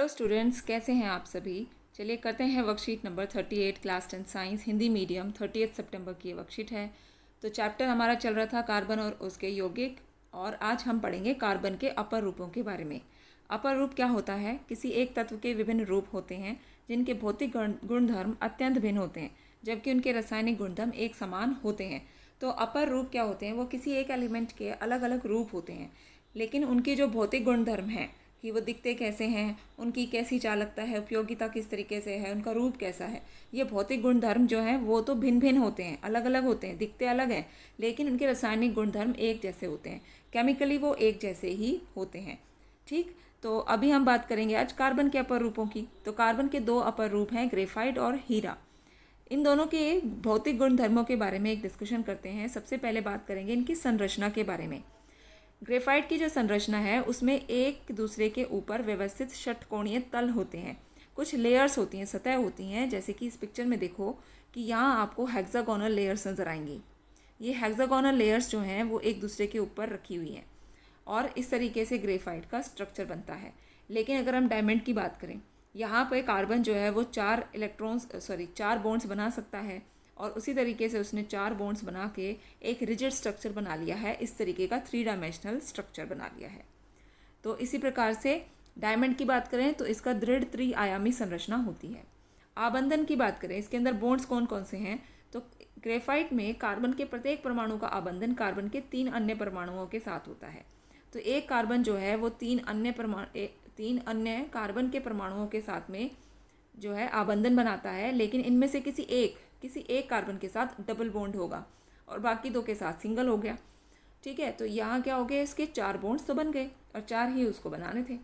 hello students कैसे हैं आप सभी चलिए करते हैं worksheet number thirty eight class ten science Hindi medium thirty eighth September की वर्कशीट है तो चैप्टर हमारा चल रहा था कार्बन और उसके यौगिक और आज हम पढ़ेंगे कार्बन के अपर रूपों के बारे में अपर रूप क्या होता है किसी एक तत्व के विभिन्न रूप होते हैं जिनके भौतिक गुणधर्म अत्यंत भिन्न होते हैं जबकि उनके रासायनिक गुणधर्म एक समान होते हैं तो अपर रूप क्या होते हैं वो किसी एक एलिमेंट के अलग अलग रूप होते हैं लेकिन उनके जो भौतिक गुणधर्म हैं कि वो दिखते कैसे हैं उनकी कैसी चालकता है उपयोगिता किस तरीके से है उनका रूप कैसा है ये भौतिक गुणधर्म जो हैं वो तो भिन्न भिन्न होते हैं अलग अलग होते हैं दिखते अलग हैं लेकिन उनके रासायनिक गुणधर्म एक जैसे होते हैं केमिकली वो एक जैसे ही होते हैं ठीक तो अभी हम बात करेंगे आज कार्बन के अपर रूपों की तो कार्बन के दो अपर रूप हैं ग्रेफाइट और हीरा इन दोनों के भौतिक गुणधर्मों के बारे में एक डिस्कशन करते हैं सबसे पहले बात करेंगे इनकी संरचना के बारे में ग्रेफाइट की जो संरचना है उसमें एक दूसरे के ऊपर व्यवस्थित षटकोणीय तल होते हैं कुछ लेयर्स होती हैं सतह होती हैं जैसे कि इस पिक्चर में देखो कि यहाँ आपको हेक्सागोनल लेयर्स नज़र आएंगी ये हेक्सागोनल लेयर्स जो हैं वो एक दूसरे के ऊपर रखी हुई हैं और इस तरीके से ग्रेफाइट का स्ट्रक्चर बनता है लेकिन अगर हम डायमंड की बात करें यहाँ पर कार्बन जो है वो चार इलेक्ट्रॉन्स सॉरी चार बॉन्ड्स बना सकता है और उसी तरीके से उसने चार बोन्स बना के एक रिजिड स्ट्रक्चर बना लिया है इस तरीके का थ्री डायमेंशनल स्ट्रक्चर बना लिया है तो इसी प्रकार से डायमंड की बात करें तो इसका दृढ़ त्रिआयामी संरचना होती है आबंधन की बात करें इसके अंदर बोन्स कौन कौन से हैं तो ग्रेफाइट में कार्बन के प्रत्येक परमाणु का आबंधन कार्बन के तीन अन्य परमाणुओं के साथ होता है तो एक कार्बन जो है वो तीन अन्य परमाणु तीन अन्य कार्बन के परमाणुओं के साथ में जो है आबंधन बनाता है लेकिन इनमें से किसी एक किसी एक कार्बन के साथ डबल बॉन्ड होगा और बाकी दो के साथ सिंगल हो गया ठीक है तो यहाँ क्या हो गया इसके चार बॉन्ड्स तो बन गए और चार ही उसको बनाने थे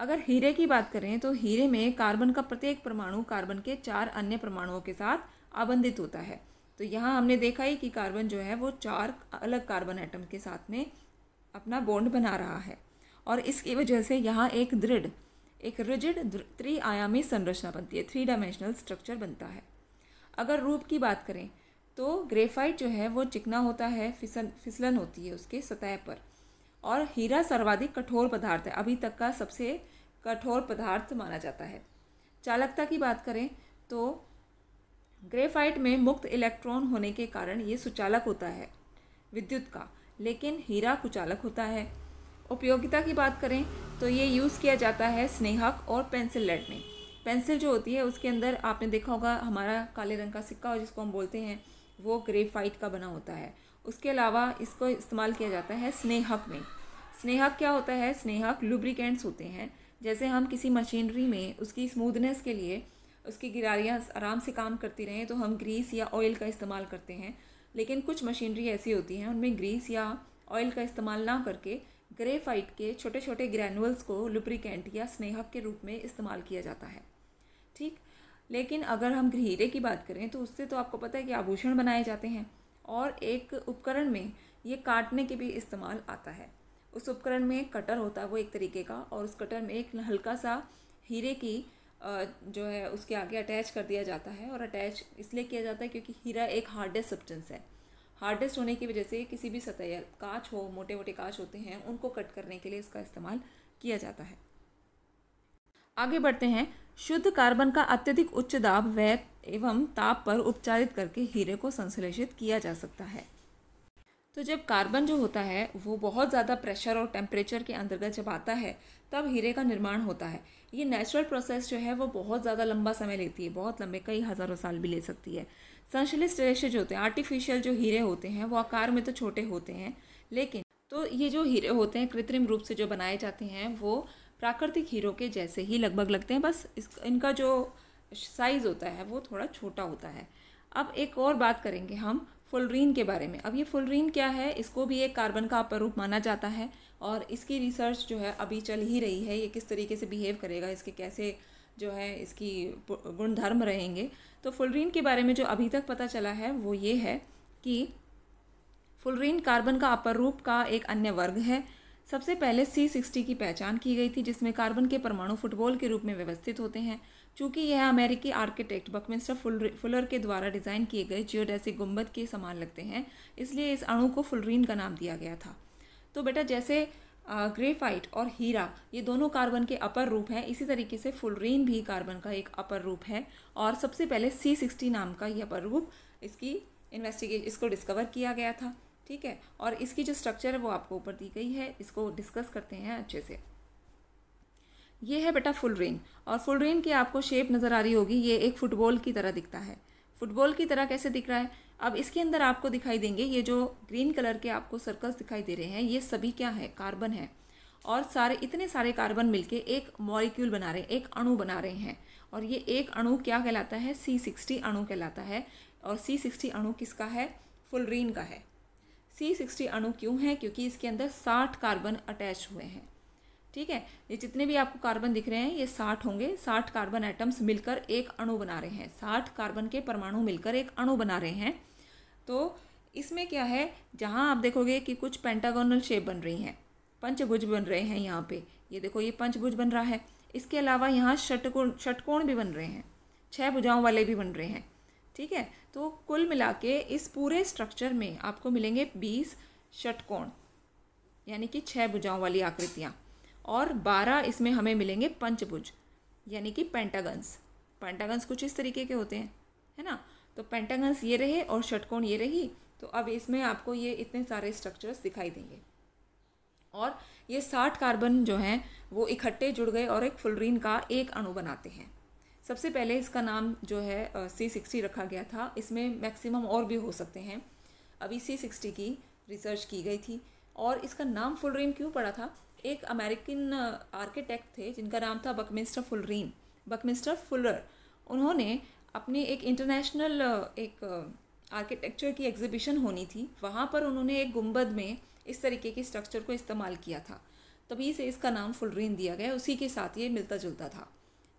अगर हीरे की बात करें तो हीरे में कार्बन का प्रत्येक परमाणु कार्बन के चार अन्य परमाणुओं के साथ आबंधित होता है तो यहाँ हमने देखा ही कि कार्बन जो है वो चार अलग कार्बन आइटम के साथ में अपना बॉन्ड बना रहा है और इसकी वजह से यहाँ एक दृढ़ एक रिजिड त्रिआयामी संरचना बनती है थ्री डायमेंशनल स्ट्रक्चर बनता है अगर रूप की बात करें तो ग्रेफाइट जो है वो चिकना होता है फिसल फिसलन होती है उसके सतह पर और हीरा सर्वाधिक कठोर पदार्थ है अभी तक का सबसे कठोर पदार्थ माना जाता है चालकता की बात करें तो ग्रेफाइट में मुक्त इलेक्ट्रॉन होने के कारण ये सुचालक होता है विद्युत का लेकिन हीरा कुचालक होता है उपयोगिता की बात करें तो ये यूज़ किया जाता है स्नेहक और पेंसिल लेड में पेंसिल जो होती है उसके अंदर आपने देखा होगा हमारा काले रंग का सिक्का और जिसको हम बोलते हैं वो ग्रेफाइट का बना होता है उसके अलावा इसको इस्तेमाल किया जाता है स्नेहक में स्नेहक क्या होता है स्नेहक लुब्रिकेंट्स होते हैं जैसे हम किसी मशीनरी में उसकी स्मूदनेस के लिए उसकी गिरारियाँ आराम से काम करती रहें तो हम ग्रीस या ऑयल का इस्तेमाल करते हैं लेकिन कुछ मशीनरी ऐसी होती हैं उनमें ग्रीस या ऑयल का इस्तेमाल ना करके ग्रेफाइट के छोटे छोटे ग्रैनुअल्स को लुप्रिकेंट या स्नेहक के रूप में इस्तेमाल किया जाता है ठीक लेकिन अगर हम घीरे की बात करें तो उससे तो आपको पता है कि आभूषण बनाए जाते हैं और एक उपकरण में ये काटने के भी इस्तेमाल आता है उस उपकरण में कटर होता है वो एक तरीके का और उस कटर में एक हल्का सा हीरे की जो है उसके आगे अटैच कर दिया जाता है और अटैच इसलिए किया जाता है क्योंकि हीरा एक हार्डेस्ट सब्सटेंस है हार्डेस्ट होने की वजह से किसी भी सतह या कांच हो मोटे मोटे कांच होते हैं उनको कट करने के लिए इसका इस्तेमाल किया जाता है आगे बढ़ते हैं शुद्ध कार्बन का अत्यधिक उच्च दाब व एवं ताप पर उपचारित करके हीरे को संश्लेषित किया जा सकता है तो जब कार्बन जो होता है वो बहुत ज़्यादा प्रेशर और टेम्परेचर के अंतर्गत जब आता है तब हीरे का निर्माण होता है ये नेचुरल प्रोसेस जो है वो बहुत ज़्यादा लंबा समय लेती है बहुत लंबे कई हज़ारों साल भी ले सकती है संश्लिष्ट रेशे जो होते हैं आर्टिफिशियल जो हीरे होते हैं वो आकार में तो छोटे होते हैं लेकिन तो ये जो हीरे होते हैं कृत्रिम रूप से जो बनाए जाते हैं वो प्राकृतिक हीरो के जैसे ही लगभग लगते हैं बस इस इनका जो साइज़ होता है वो थोड़ा छोटा होता है अब एक और बात करेंगे हम फुलरीन के बारे में अब ये फुलरीन क्या है इसको भी एक कार्बन का अपरूप माना जाता है और इसकी रिसर्च जो है अभी चल ही रही है ये किस तरीके से बिहेव करेगा इसके कैसे जो है इसकी गुणधर्म रहेंगे तो फुलरीन के बारे में जो अभी तक पता चला है वो ये है कि फुलरीन कार्बन का अपर रूप का एक अन्य वर्ग है सबसे पहले सी सिक्सटी की पहचान की गई थी जिसमें कार्बन के परमाणु फुटबॉल के रूप में व्यवस्थित होते हैं चूँकि यह अमेरिकी आर्किटेक्ट बकमिस्टर फुलर के द्वारा डिज़ाइन किए गए जियोडेसिक गुम्बद के समान लगते हैं इसलिए इस अणु को फुलरीन का नाम दिया गया था तो बेटा जैसे ग्रेफाइट और हीरा ये दोनों कार्बन के अपर रूप हैं इसी तरीके से फुलरीन भी कार्बन का एक अपर रूप है और सबसे पहले सी सिक्सटी नाम का ये अपर रूप इसकी इन्वेस्टिगेट इसको डिस्कवर किया गया था ठीक है और इसकी जो स्ट्रक्चर है वो आपको ऊपर दी गई है इसको डिस्कस करते हैं अच्छे से ये है बेटा फुल रेन और फुल रेन की आपको शेप नज़र आ रही होगी ये एक फुटबॉल की तरह दिखता है फुटबॉल की तरह कैसे दिख रहा है अब इसके अंदर आपको दिखाई देंगे ये जो ग्रीन कलर के आपको सर्कल्स दिखाई दे रहे हैं ये सभी क्या है कार्बन है और सारे इतने सारे कार्बन मिलके एक मॉलिक्यूल बना रहे हैं एक अणु बना रहे हैं और ये एक अणु क्या कहलाता है सी सिक्सटी अणु कहलाता है और सी सिक्सटी अणु किसका है फुलरीन का है सी सिक्सटी अणु क्यों है क्योंकि इसके अंदर साठ कार्बन अटैच हुए हैं ठीक है ये जितने भी आपको कार्बन दिख रहे हैं ये साठ होंगे साठ कार्बन एटम्स मिलकर एक अणु बना रहे हैं साठ कार्बन के परमाणु मिलकर एक अणु बना रहे हैं तो इसमें क्या है जहाँ आप देखोगे कि कुछ पेंटागोनल शेप बन रही हैं पंचभुज बन रहे हैं यहाँ पे ये देखो ये पंचभुज बन रहा है इसके अलावा यहाँ षटकोण षटकोण भी बन रहे हैं छः भुजाओं वाले भी बन रहे हैं ठीक है तो कुल मिला के इस पूरे स्ट्रक्चर में आपको मिलेंगे बीस षटकोण यानी कि छः भुजाओं वाली आकृतियाँ और बारह इसमें हमें मिलेंगे पंचभुज यानी कि पेंटागन्स पेंटागन्स कुछ इस तरीके के होते हैं है ना तो पेंटागन्स ये रहे और षटकोण ये रही तो अब इसमें आपको ये इतने सारे स्ट्रक्चर्स दिखाई देंगे और ये साठ कार्बन जो हैं वो इकट्ठे जुड़ गए और एक फुलरीन का एक अणु बनाते हैं सबसे पहले इसका नाम जो है सी सिक्सटी रखा गया था इसमें मैक्सिमम और भी हो सकते हैं अभी सी सिक्सटी की रिसर्च की गई थी और इसका नाम फुलरीन क्यों पड़ा था एक अमेरिकन आर्किटेक्ट थे जिनका नाम था बकमिस्टर फुलरीन बकमिस्टर फुलर उन्होंने अपने एक इंटरनेशनल एक आर्किटेक्चर की एग्जीबिशन होनी थी वहाँ पर उन्होंने एक गुम्बद में इस तरीके के स्ट्रक्चर को इस्तेमाल किया था तभी से इसका नाम फुलरीन दिया गया उसी के साथ ये मिलता जुलता था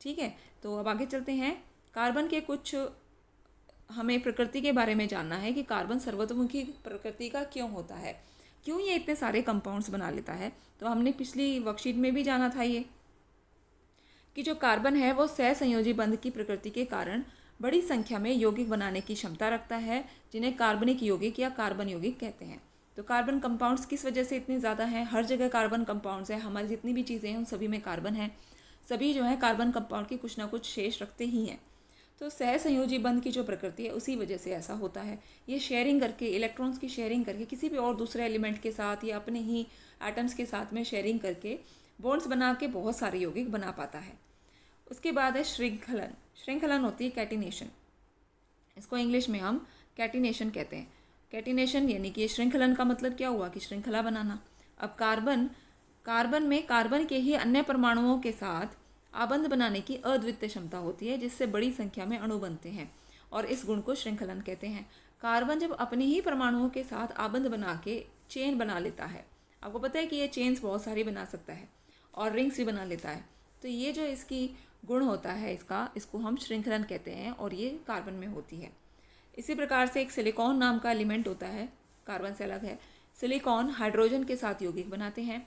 ठीक है तो अब आगे चलते हैं कार्बन के कुछ हमें प्रकृति के बारे में जानना है कि कार्बन सर्वतमुखी प्रकृति का क्यों होता है क्यों ये इतने सारे कंपाउंड्स बना लेता है तो हमने पिछली वर्कशीट में भी जाना था ये कि जो कार्बन है वो सह संयोजी बंध की प्रकृति के कारण बड़ी संख्या में यौगिक बनाने की क्षमता रखता है जिन्हें कार्बनिक यौगिक या कार्बन यौगिक कहते हैं तो कार्बन कंपाउंड्स किस वजह से इतने ज़्यादा हैं हर जगह कार्बन कंपाउंड्स हैं हमारी जितनी भी चीज़ें हैं उन सभी में कार्बन है सभी जो है कार्बन कंपाउंड की कुछ ना कुछ शेष रखते ही हैं तो सह संयोजी बंध की जो प्रकृति है उसी वजह से ऐसा होता है ये शेयरिंग करके इलेक्ट्रॉन्स की शेयरिंग करके किसी भी और दूसरे एलिमेंट के साथ या अपने ही एटम्स के साथ में शेयरिंग करके बॉन्ड्स बना के बहुत सारे यौगिक बना पाता है उसके बाद है श्रृंखलन श्रृंखलन होती है कैटिनेशन इसको इंग्लिश में हम कैटिनेशन कहते हैं कैटिनेशन यानी कि श्रृंखलन का मतलब क्या हुआ कि श्रृंखला बनाना अब कार्बन कार्बन में कार्बन के ही अन्य परमाणुओं के साथ आबंध बनाने की अद्वितीय क्षमता होती है जिससे बड़ी संख्या में अणु बनते हैं और इस गुण को श्रृंखलन कहते हैं कार्बन जब अपने ही परमाणुओं के साथ आबंध बना के चेन बना लेता है आपको पता है कि ये चेन्स बहुत सारी बना सकता है और रिंग्स भी बना लेता है तो ये जो इसकी गुण होता है इसका इसको हम श्रृंखलन कहते हैं और ये कार्बन में होती है इसी प्रकार से एक सिलिकॉन नाम का एलिमेंट होता है कार्बन से अलग है सिलिकॉन हाइड्रोजन के साथ यौगिक बनाते हैं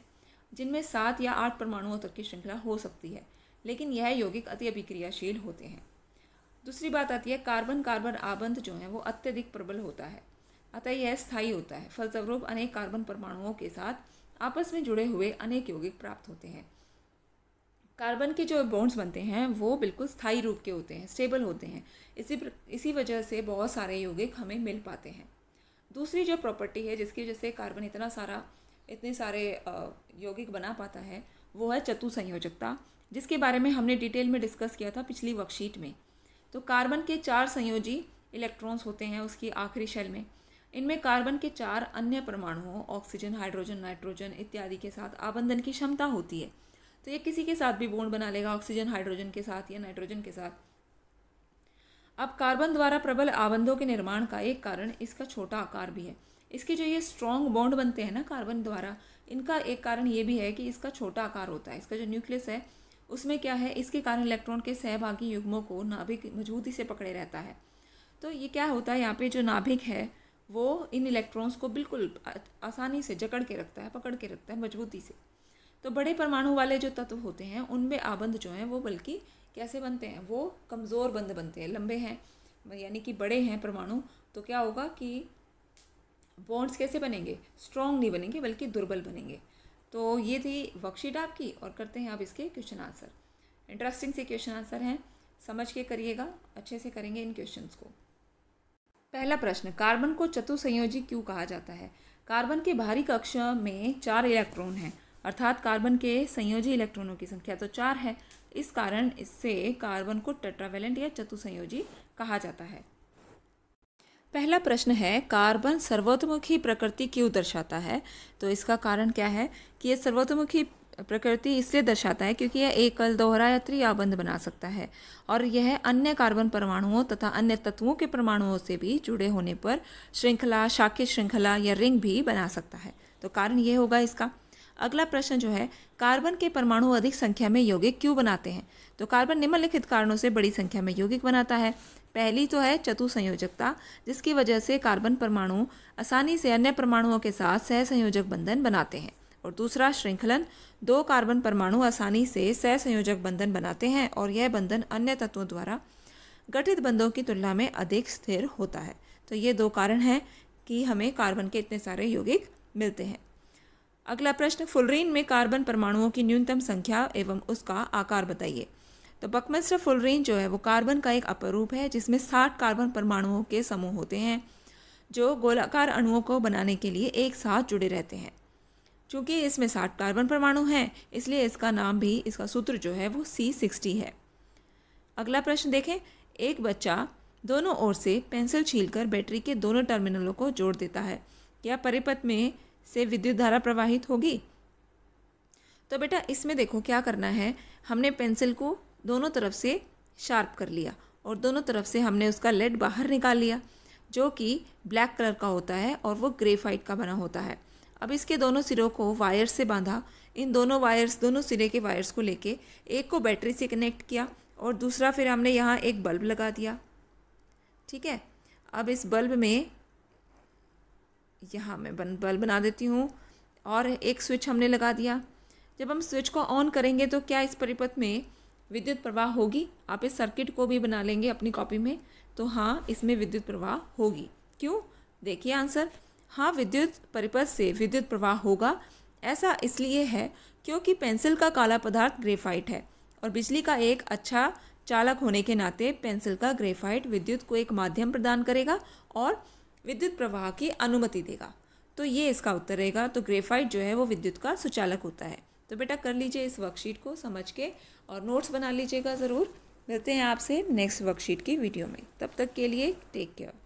जिनमें सात या आठ परमाणुओं तक की श्रृंखला हो सकती है लेकिन यह यौगिक अति अभिक्रियाशील होते हैं दूसरी बात आती है कार्बन कार्बन आबंध जो है वो अत्यधिक प्रबल होता है अतः यह स्थायी होता है फलस्वरूप अनेक कार्बन परमाणुओं के साथ आपस में जुड़े हुए अनेक यौगिक प्राप्त होते हैं कार्बन के जो बॉन्ड्स बनते हैं वो बिल्कुल स्थायी रूप के होते हैं स्टेबल होते हैं इसी इसी वजह से बहुत सारे यौगिक हमें मिल पाते हैं दूसरी जो प्रॉपर्टी है जिसकी वजह से कार्बन इतना सारा इतने सारे यौगिक बना पाता है वो है चतु संयोजकता जिसके बारे में हमने डिटेल में डिस्कस किया था पिछली वर्कशीट में तो कार्बन के चार संयोजी इलेक्ट्रॉन्स होते हैं उसकी आखिरी शैल में इनमें कार्बन के चार अन्य परमाणुओं ऑक्सीजन हाइड्रोजन नाइट्रोजन इत्यादि के साथ आबंधन की क्षमता होती है तो ये किसी के साथ भी बोन बना लेगा ऑक्सीजन हाइड्रोजन के साथ या नाइट्रोजन के साथ अब कार्बन द्वारा प्रबल आबंधों के निर्माण का एक कारण इसका छोटा आकार भी है इसके जो ये स्ट्रॉन्ग बॉन्ड बनते हैं ना कार्बन द्वारा इनका एक कारण ये भी है कि इसका छोटा आकार होता है इसका जो न्यूक्लियस है उसमें क्या है इसके कारण इलेक्ट्रॉन के सहभागी युग्मों को नाभिक मजबूती से पकड़े रहता है तो ये क्या होता है यहाँ पे जो नाभिक है वो इन इलेक्ट्रॉन्स को बिल्कुल आसानी से जकड़ के रखता है पकड़ के रखता है मजबूती से तो बड़े परमाणु वाले जो तत्व होते हैं उनमें आबंध जो हैं वो बल्कि कैसे बनते हैं वो कमज़ोर बंद बनते हैं लंबे हैं यानी कि बड़े हैं परमाणु तो क्या होगा कि बॉन्ड्स कैसे बनेंगे स्ट्रॉन्ग नहीं बनेंगे बल्कि दुर्बल बनेंगे तो ये थी वर्कशीट आपकी और करते हैं आप इसके क्वेश्चन आंसर इंटरेस्टिंग से क्वेश्चन आंसर हैं समझ के करिएगा अच्छे से करेंगे इन क्वेश्चंस को पहला प्रश्न कार्बन को चतुसंयोजी क्यों कहा जाता है कार्बन के बाहरी कक्ष में चार इलेक्ट्रॉन हैं अर्थात कार्बन के संयोजी इलेक्ट्रॉनों की संख्या तो चार है इस कारण इससे कार्बन को टेट्रावेलेंट या चतुसंयोजी कहा जाता है पहला प्रश्न है कार्बन सर्वोत्मुखी प्रकृति क्यों दर्शाता है तो इसका कारण क्या है कि यह सर्वोत्मुखी प्रकृति इसलिए दर्शाता है क्योंकि यह एकल दोहरा या त्रियाबंध बना सकता है और यह अन्य कार्बन परमाणुओं तथा अन्य तत्वों के परमाणुओं से भी जुड़े होने पर श्रृंखला शाखी श्रृंखला या रिंग भी बना सकता है तो कारण ये होगा इसका अगला प्रश्न जो है कार्बन के परमाणु अधिक संख्या में यौगिक क्यों बनाते हैं तो कार्बन निम्नलिखित कारणों से बड़ी संख्या में यौगिक बनाता है पहली तो है चतु संयोजकता जिसकी वजह से कार्बन परमाणु आसानी से अन्य परमाणुओं के साथ सहसंयोजक बंधन बनाते हैं और दूसरा श्रृंखलन दो कार्बन परमाणु आसानी से सहसंयोजक बंधन बनाते हैं और यह बंधन अन्य तत्वों द्वारा गठित बंधों की तुलना में अधिक स्थिर होता है तो ये दो कारण हैं कि हमें कार्बन के इतने सारे यौगिक मिलते हैं अगला प्रश्न फुलरेन में कार्बन परमाणुओं की न्यूनतम संख्या एवं उसका आकार बताइए तो बकमस्टर फुलरेन जो है वो कार्बन का एक अपरूप है जिसमें साठ कार्बन परमाणुओं के समूह होते हैं जो गोलाकार अणुओं को बनाने के लिए एक साथ जुड़े रहते हैं चूँकि इसमें साठ कार्बन परमाणु हैं इसलिए इसका नाम भी इसका सूत्र जो है वो सी सिक्सटी है अगला प्रश्न देखें एक बच्चा दोनों ओर से पेंसिल छीलकर बैटरी के दोनों टर्मिनलों को जोड़ देता है क्या परिपथ में से विद्युत धारा प्रवाहित होगी तो बेटा इसमें देखो क्या करना है हमने पेंसिल को दोनों तरफ से शार्प कर लिया और दोनों तरफ से हमने उसका लेड बाहर निकाल लिया जो कि ब्लैक कलर का होता है और वो ग्रेफाइट का बना होता है अब इसके दोनों सिरों को वायर से बांधा इन दोनों वायर्स दोनों सिरे के वायर्स को लेके एक को बैटरी से कनेक्ट किया और दूसरा फिर हमने यहाँ एक बल्ब लगा दिया ठीक है अब इस बल्ब में यहाँ मैं बन बल्ब बना देती हूँ और एक स्विच हमने लगा दिया जब हम स्विच को ऑन करेंगे तो क्या इस परिपथ में विद्युत प्रवाह होगी आप इस सर्किट को भी बना लेंगे अपनी कॉपी में तो हाँ इसमें विद्युत प्रवाह होगी क्यों देखिए आंसर हाँ विद्युत परिपथ से विद्युत प्रवाह होगा ऐसा इसलिए है क्योंकि पेंसिल का काला पदार्थ ग्रेफाइट है और बिजली का एक अच्छा चालक होने के नाते पेंसिल का ग्रेफाइट विद्युत को एक माध्यम प्रदान करेगा और विद्युत प्रवाह की अनुमति देगा तो ये इसका उत्तर रहेगा तो ग्रेफाइट जो है वो विद्युत का सुचालक होता है तो बेटा कर लीजिए इस वर्कशीट को समझ के और नोट्स बना लीजिएगा ज़रूर मिलते हैं आपसे नेक्स्ट वर्कशीट की वीडियो में तब तक के लिए टेक केयर